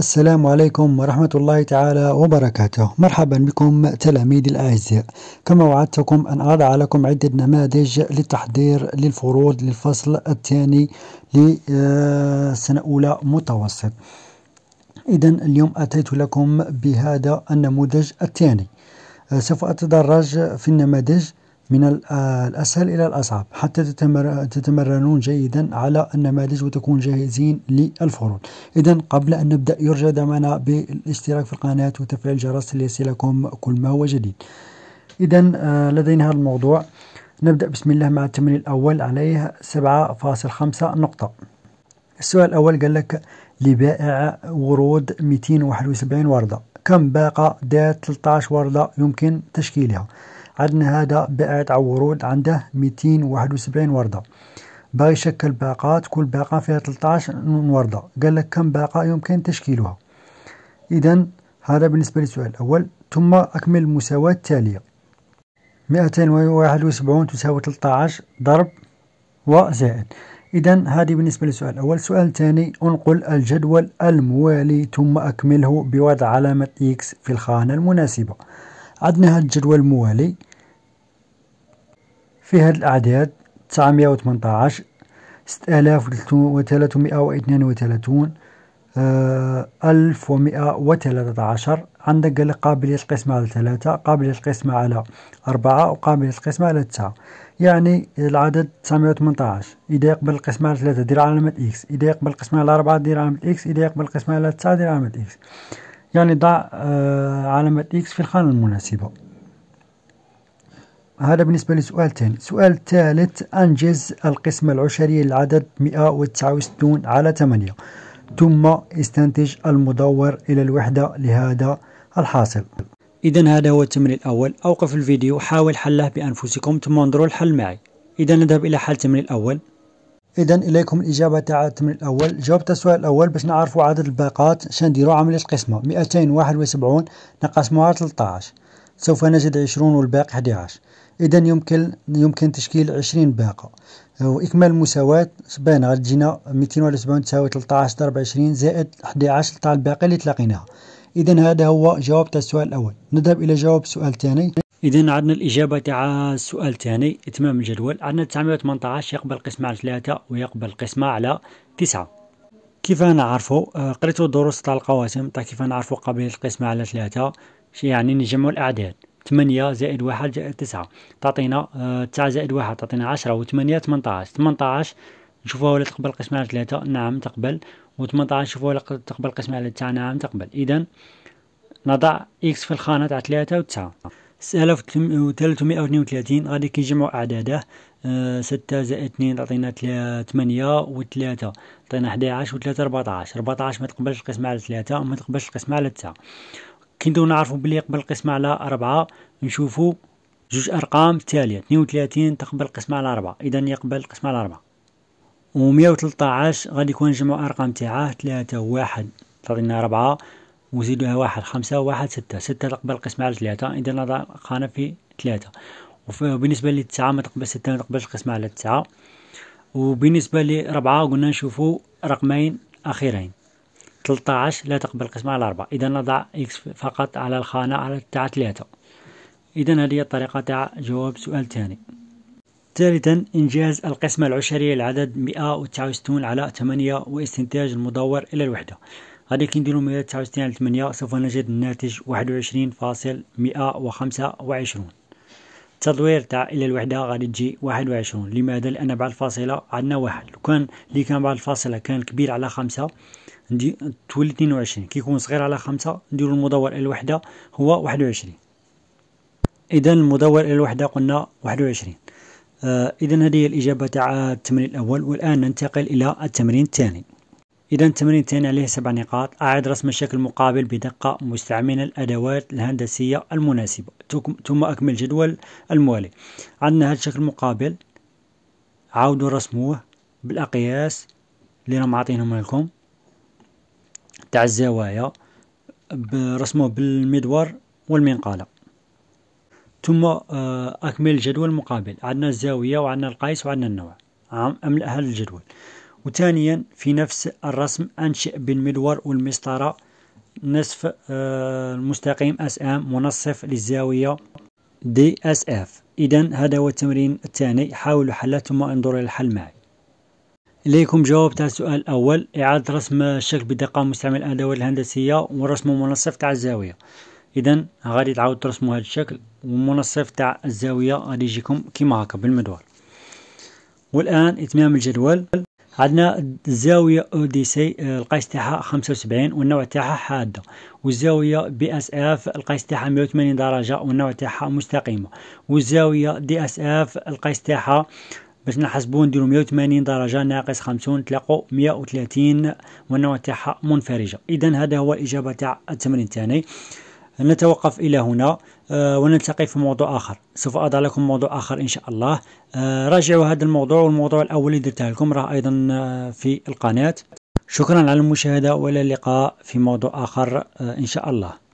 السلام عليكم ورحمة الله تعالى وبركاته مرحبا بكم تلاميذي الأعزاء كما وعدتكم أن أضع لكم عدة نماذج للتحضير للفروض للفصل الثاني لسنة أولى متوسط إذا اليوم أتيت لكم بهذا النموذج الثاني سوف أتدرج في النماذج من آه، الأسهل إلى الأصعب حتى تتمرنون جيدا على النماذج وتكون جاهزين للفروض إذا قبل أن نبدأ يرجى دعمنا بالاشتراك في القناة وتفعيل الجرس ليصلكم كل ما هو جديد إذا آه، لدينا هذا الموضوع نبدأ بسم الله مع التمرين الأول عليه 7.5 نقطة السؤال الأول قال لك لبائع ورود 271 وردة كم باقة ذات 13 وردة يمكن تشكيلها عندنا هذا بائع أو ورود عنده 271 وردة باغي يشكل باقات كل باقة فيها 13 وردة قال لك كم باقة يمكن تشكيلها إذا هذا بالنسبة للسؤال الأول ثم أكمل المساواة التالية 271 تساوي 13 ضرب وزائد إذا هذه بالنسبة للسؤال الأول السؤال ثاني أنقل الجدول الموالي ثم أكمله بوضع علامة إكس في الخانة المناسبة عندنا هاد الجدول الموالي فيه هاد الأعداد تسعمية مئة آه، ألف 918 6332 عشر عندك قال قابلية القسمة على ثلاثة قابلية القسمة على أربعة وقابلية القسمة على تسعة يعني العدد تسعمية 918 إذا يقبل القسمة على ثلاثة دير علامة إكس إذا يقبل القسمة على أربعة دير علامة إكس إذا يقبل القسمة على تسعة دير علامة إكس يعني ضع علامة إكس في الخانة المناسبة هذا بالنسبة لسؤال ثاني السؤال الثالث أنجز القسمة العشرية للعدد 169 على 8 ثم استنتج المدور إلى الوحدة لهذا الحاصل إذا هذا هو التمرين الأول أوقف الفيديو حاول حله بأنفسكم ثم انظروا الحل معي إذا نذهب إلى حل التمرين الأول اذا اليكم الاجابه تاع التمرين الاول جاوبت السؤال الاول باش نعرفوا عدد الباقات باش عمليه القسمه 271 نقسموها 13 سوف نجد 20 والباقي 11 اذا يمكن يمكن تشكيل 20 باقه واكمال المساواه بان غتجينا وسبعون تساوي 13 ضرب 20 زائد 11 تاع الباقي اللي تلاقيناها اذا هذا هو جواب السؤال الاول نذهب الى جواب السؤال الثاني إذا عندنا الإجابة تاع السؤال الثاني إتمام الجدول عندنا 918 يقبل قسمة على 3 ويقبل قسمة على 9 كيف نعرفو آه، قريتو الدروس تاع القواسم تاع كيف نعرفو قابلية القسمة على 3 يعني نجمعو الأعداد 8 زائد 1 آه، زائد 9 تعطينا 9 زائد 1 تعطينا 10 و8 18 18 نشوفوها ولا تقبل قسمة على 3 نعم تقبل و18 نشوفوها ولا تقبل قسمة على 9 نعم تقبل إذا نضع إكس في الخانة تاع 3 و 9 سالة وثلاثمائة واثنين وثلاثين غادي كيجمعوا أعداده آه، ستة زائد اثنين تعطينا ثمانية وثلاثة تعطينا حداعش وثلاثة ربعطاش ربعطاش ما تقبلش القسمة على ثلاثة وما تقبلش القسمة على تسعة كي ندو نعرفو بلي يقبل القسمة على ربعة نشوفو جوج أرقام تالية اثنين وثلاثين تقبل القسمة على ربعة إذا يقبل القسمة على أربعة ومية وثلطاعش غادي يكون نجمعو أرقام تاعه ثلاثة واحد تعطينا ربعة وزيدوها واحد خمسة وواحد ستة ستة تقبل القسمة على ثلاثة إذا نضع خانة في ثلاثة وبالنسبة للتسعة ما تقبل ستة ما تقبلش القسمة على تسعة وبالنسبة لربعة قلنا نشوفو رقمين أخيرين تلتاعش لا تقبل القسمة على أربعة إذا نضع إكس فقط على الخانة على تاع ثلاثة إذا هذه الطريقة تاع جواب سؤال ثاني ثالثا إنجاز القسمة العشرية مئة وتسعة وستون على ثمانية واستنتاج المدور إلى الوحدة غادي كي نديرو وستين على تمنية سوف نجد الناتج واحد وعشرين فاصل مئة وعشرون التدوير تاع الى الوحده غادي تجي واحد وعشرون لماذا لان بعد الفاصله عندنا واحد لو كان لي كان بعد الفاصله كان كبير على خمسة ندي تولي 22 كي يكون صغير على خمسة نديرو المدور الى الوحده هو واحد وعشرين اذا المدور الى الوحده قلنا واحد وعشرين آه اذا هذه هي الاجابه تاع التمرين الاول والان ننتقل الى التمرين الثاني إذا التمرين ثاني عليه سبع نقاط أعد رسم الشكل المقابل بدقة مستعملا الأدوات الهندسية المناسبة ثم أكمل الجدول الموالي عندنا هذا الشكل المقابل عاودوا رسموه بالأقياس اللي راهم عاطينهم لكم تاع الزوايا برسموه بالمدور والمنقالة ثم آه، أكمل الجدول المقابل عندنا الزاوية وعندنا القيس وعندنا النوع أملأ هذا الجدول وثانيا في نفس الرسم أنشئ بالمدور والمسطرة نصف آه، المستقيم اس ام منصف للزاوية دي اس اف إذا هذا هو التمرين الثاني حاولوا حله ثم انظروا إلى الحل معي إليكم جواب تاع السؤال الأول إعادة رسم الشكل بدقة مستعمل الأدوات الهندسية ورسم منصف تاع الزاوية إذا غادي تعاود ترسموا هذا الشكل ومنصف تاع الزاوية غادي يجيكم كيما هكا بالمدور والآن إتمام الجدول عندنا الزاوية اوديسي القيس آه، تاعها 75 والنوع تاعها حادة والزاوية بي اس اف القيس تاعها 180 درجة والنوع تاعها مستقيمة والزاوية دي اس اف القيس تاعها باش نحسبو نديرو 180 درجة ناقص 50 تلاقو 130 والنوع تاعها منفرجة إذا هذا هو الإجابة تاع التمرين الثاني نتوقف إلى هنا آه، ونلتقي في موضوع آخر سوف أضع لكم موضوع آخر إن شاء الله آه، راجعوا هذا الموضوع والموضوع الأول اللي درته لكم راه أيضا آه، في القناة شكرا على المشاهدة وإلى اللقاء في موضوع آخر إن شاء الله